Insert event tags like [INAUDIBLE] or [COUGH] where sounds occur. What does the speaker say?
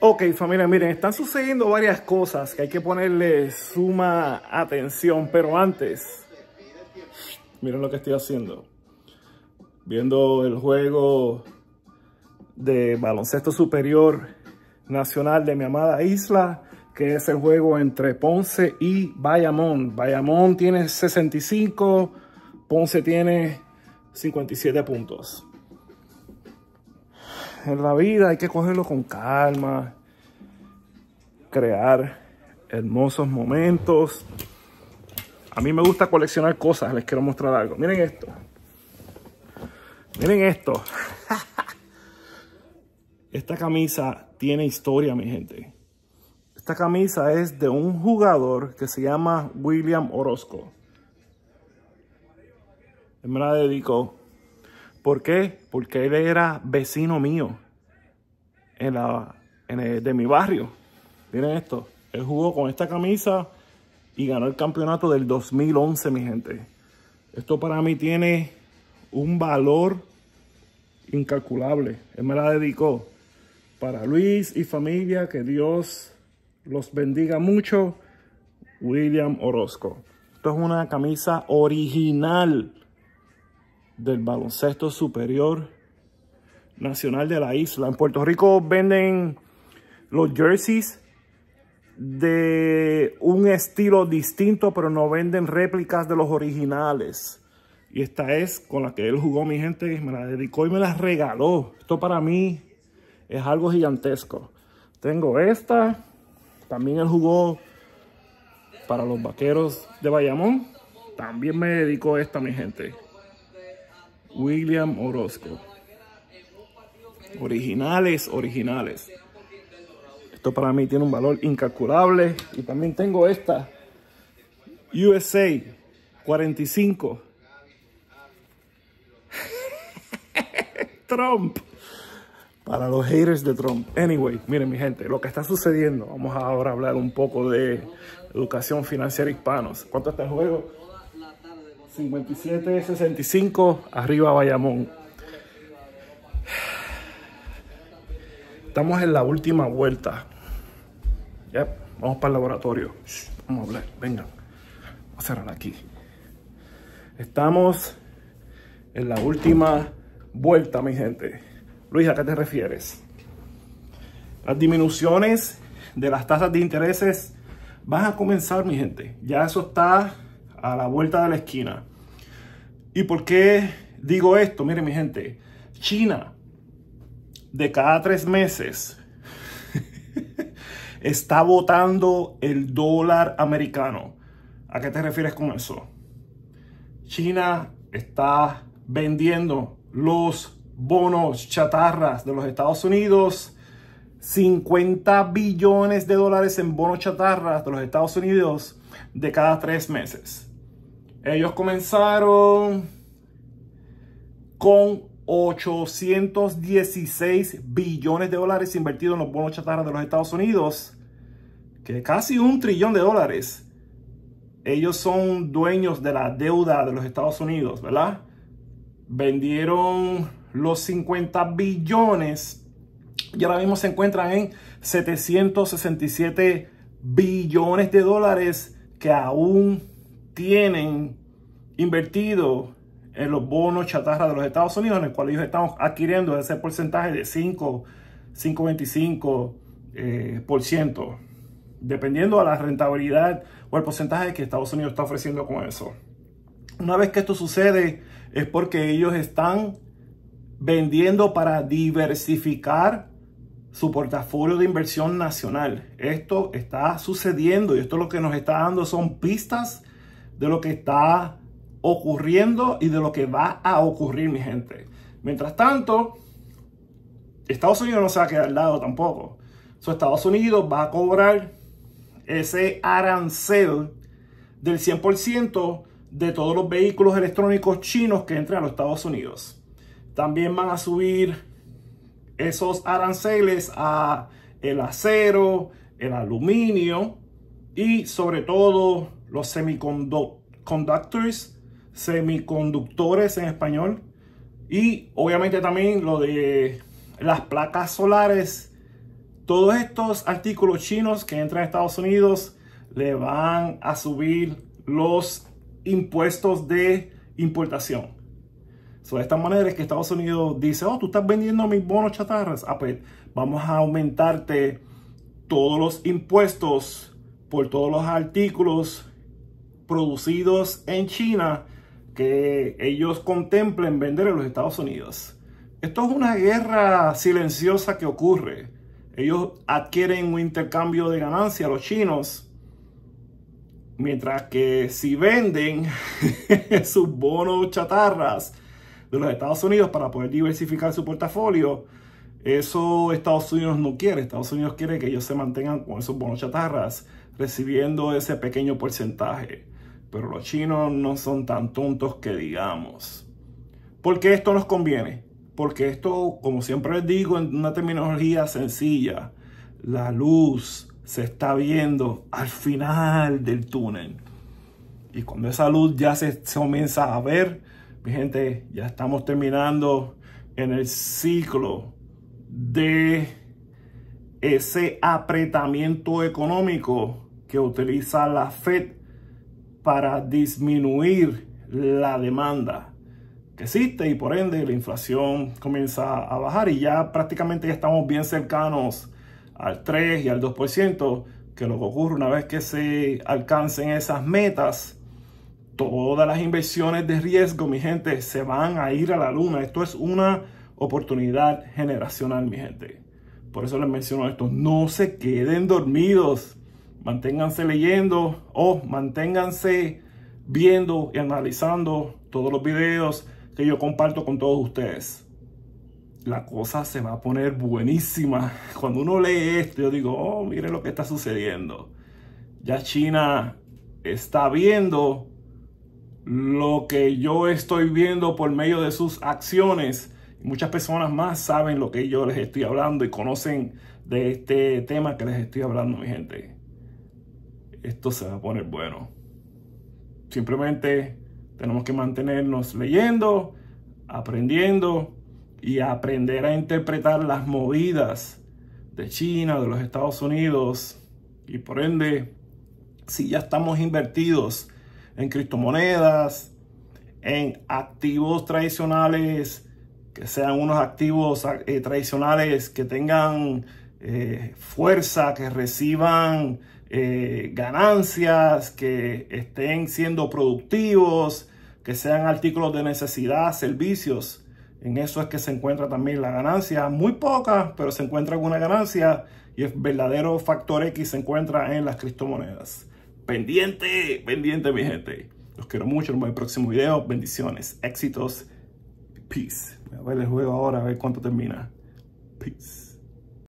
Ok familia, miren, están sucediendo varias cosas que hay que ponerle suma atención, pero antes, miren lo que estoy haciendo. Viendo el juego de baloncesto superior nacional de mi amada isla, que es el juego entre Ponce y Bayamón. Bayamón tiene 65, Ponce tiene 57 puntos en la vida hay que cogerlo con calma, crear hermosos momentos. A mí me gusta coleccionar cosas, les quiero mostrar algo. Miren esto. Miren esto. [LAUGHS] Esta camisa tiene historia, mi gente. Esta camisa es de un jugador que se llama William Orozco. me la dedicó ¿Por qué? Porque él era vecino mío en la, de mi barrio. Miren esto. Él jugó con esta camisa y ganó el campeonato del 2011, mi gente. Esto para mí tiene un valor incalculable. Él me la dedicó. Para Luis y familia, que Dios los bendiga mucho. William Orozco. Esto es una camisa original del baloncesto superior nacional de la isla. En Puerto Rico venden los jerseys de un estilo distinto, pero no venden réplicas de los originales. Y esta es con la que él jugó mi gente, me la dedicó y me la regaló. Esto para mí es algo gigantesco. Tengo esta, también él jugó para los vaqueros de Bayamón. También me dedicó esta, mi gente. William Orozco. Originales, originales. Esto para mí tiene un valor incalculable. Y también tengo esta. USA 45. [LAUGHS] Trump. Para los haters de Trump. Anyway, miren mi gente, lo que está sucediendo. Vamos ahora a hablar un poco de educación financiera hispanos. ¿Cuánto está el juego? 5765, arriba Bayamón. Estamos en la última vuelta. Ya Vamos para el laboratorio. vamos a hablar. Venga Vamos a cerrar aquí. Estamos en la última vuelta, mi gente. Luis, ¿a qué te refieres? Las disminuciones de las tasas de intereses van a comenzar, mi gente. Ya eso está a la vuelta de la esquina. ¿Y por qué digo esto? Miren mi gente, China de cada tres meses [LAUGHS] está votando el dólar americano. ¿A qué te refieres con eso? China está vendiendo los bonos chatarras de los Estados Unidos. 50 billones de dólares en bonos chatarras de los Estados Unidos de cada tres meses. Ellos comenzaron con 816 billones de dólares invertidos en los bonos chatarra de los Estados Unidos, que casi un trillón de dólares. Ellos son dueños de la deuda de los Estados Unidos, ¿verdad? Vendieron los 50 billones y ahora mismo se encuentran en 767 billones de dólares que aún tienen invertido en los bonos chatarra de los Estados Unidos, en el cual ellos están adquiriendo ese porcentaje de 5, 5,25%, eh, dependiendo a la rentabilidad o el porcentaje que Estados Unidos está ofreciendo con eso. Una vez que esto sucede, es porque ellos están vendiendo para diversificar su portafolio de inversión nacional. Esto está sucediendo y esto lo que nos está dando son pistas de lo que está ocurriendo y de lo que va a ocurrir, mi gente. Mientras tanto, Estados Unidos no se va a quedar al lado tampoco. Su Estados Unidos va a cobrar ese arancel del 100% de todos los vehículos electrónicos chinos que entren a los Estados Unidos. También van a subir esos aranceles a el acero, el aluminio y sobre todo los semiconductores, semiconductores en español, y obviamente también lo de las placas solares. Todos estos artículos chinos que entran a Estados Unidos le van a subir los impuestos de importación. So, de esta manera es que Estados Unidos dice, oh, tú estás vendiendo mis bonos chatarras. Ah, pues vamos a aumentarte todos los impuestos por todos los artículos producidos en China que ellos contemplen vender en los Estados Unidos. Esto es una guerra silenciosa que ocurre. Ellos adquieren un intercambio de ganancia, los chinos, mientras que si venden [LAUGHS] sus bonos chatarras de los Estados Unidos para poder diversificar su portafolio, eso Estados Unidos no quiere. Estados Unidos quiere que ellos se mantengan con esos bonos chatarras, recibiendo ese pequeño porcentaje. Pero los chinos no son tan tontos que digamos. ¿Por qué esto nos conviene? Porque esto, como siempre les digo, en una terminología sencilla, la luz se está viendo al final del túnel. Y cuando esa luz ya se, se comienza a ver, mi gente, ya estamos terminando en el ciclo de ese apretamiento económico que utiliza la Fed para disminuir la demanda que existe y por ende la inflación comienza a bajar y ya prácticamente estamos bien cercanos al 3 y al 2%, que lo que ocurre una vez que se alcancen esas metas, todas las inversiones de riesgo, mi gente, se van a ir a la luna. Esto es una oportunidad generacional, mi gente. Por eso les menciono esto, no se queden dormidos manténganse leyendo o manténganse viendo y analizando todos los videos que yo comparto con todos ustedes. La cosa se va a poner buenísima. [LAUGHS] Cuando uno lee esto, yo digo, oh, mire lo que está sucediendo. Ya China está viendo lo que yo estoy viendo por medio de sus acciones. Muchas personas más saben lo que yo les estoy hablando y conocen de este tema que les estoy hablando, mi gente esto se va a poner bueno. Simplemente tenemos que mantenernos leyendo, aprendiendo y aprender a interpretar las movidas de China, de los Estados Unidos y por ende, si ya estamos invertidos en criptomonedas, en activos tradicionales, que sean unos activos eh, tradicionales que tengan eh, fuerza, que reciban eh, ganancias, que estén siendo productivos, que sean artículos de necesidad, servicios. En eso es que se encuentra también la ganancia, muy poca, pero se encuentra alguna ganancia y el verdadero factor X se encuentra en las criptomonedas. Pendiente, pendiente mi gente. Los quiero mucho, en el próximo video. Bendiciones, éxitos, peace. a ver el juego ahora, a ver cuánto termina. Peace.